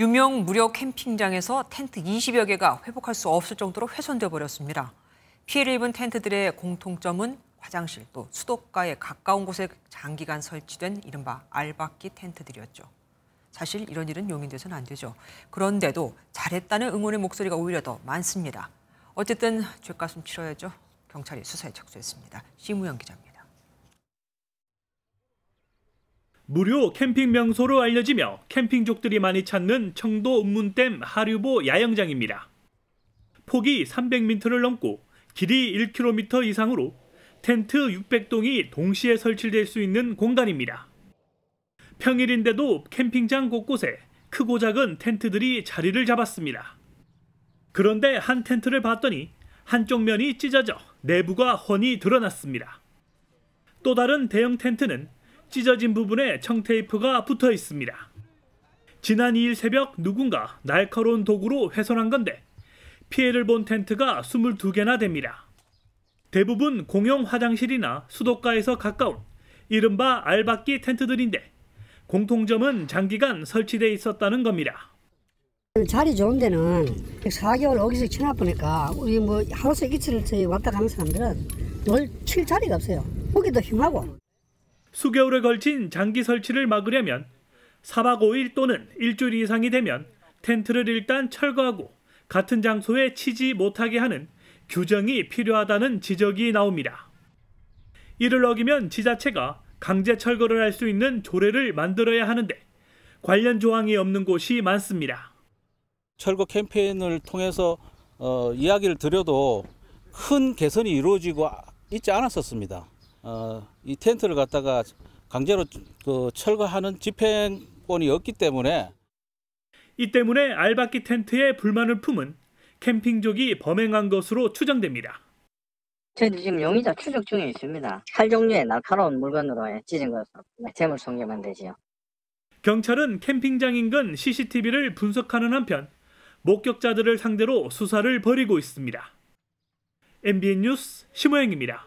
유명 무료 캠핑장에서 텐트 20여 개가 회복할 수 없을 정도로 훼손돼 버렸습니다. 피해를 입은 텐트들의 공통점은 화장실 또 수도가에 가까운 곳에 장기간 설치된 이른바 알바끼 텐트들이었죠. 사실 이런 일은 용인돼서는 안 되죠. 그런데도 잘했다는 응원의 목소리가 오히려 더 많습니다. 어쨌든 죄값은 치러야죠. 경찰이 수사에 착수했습니다. 심우영 기자입니다. 무료 캠핑 명소로 알려지며 캠핑족들이 많이 찾는 청도 음문댐 하류보 야영장입니다. 폭이 300m를 넘고 길이 1km 이상으로 텐트 600동이 동시에 설치될 수 있는 공간입니다. 평일인데도 캠핑장 곳곳에 크고 작은 텐트들이 자리를 잡았습니다. 그런데 한 텐트를 봤더니 한쪽 면이 찢어져 내부가 훤히 드러났습니다. 또 다른 대형 텐트는 찢어진 부분에 청테이프가 붙어 있습니다. 지난 2일 새벽 누군가 날카로운 도구로 훼손한 건데 피해를 본 텐트가 22개나 됩니다. 대부분 공용 화장실이나 수도가에서 가까운 이른바 알바끼 텐트들인데 공통점은 장기간 설치돼 있었다는 겁니다. 자리 좋은 데는 4개월 5개씩 쳐놔 보니까 우리 뭐 하루씩 이틀 왔다 가는 사람들은 늘칠 자리가 없어요. 보기도 힘하고 수개월에 걸친 장기 설치를 막으려면 4박 5일 또는 일주일 이상이 되면 텐트를 일단 철거하고 같은 장소에 치지 못하게 하는 규정이 필요하다는 지적이 나옵니다. 이를 어기면 지자체가 강제 철거를 할 수 있는 조례를 만들어야 하는데 관련 조항이 없는 곳이 많습니다. 철거 캠페인을 통해서 어, 이야기를 드려도 큰 개선이 이루어지고 있지 않았었습니다. 어, 이 텐트를 갖다가 강제로 그 철거하는 집행권이 없기 때문에 이 때문에 알바끼 텐트에 불만을 품은 캠핑족이 범행한 것으로 추정됩니다. 저희도 지금 용의자 추적 중에 있습니다. 칼 종류의 날카로운 물건으로 찢은 것으로 재물 손괴만 되지요. 경찰은 캠핑장 인근 CCTV를 분석하는 한편 목격자들을 상대로 수사를 벌이고 있습니다. MBN 뉴스 심호영입니다.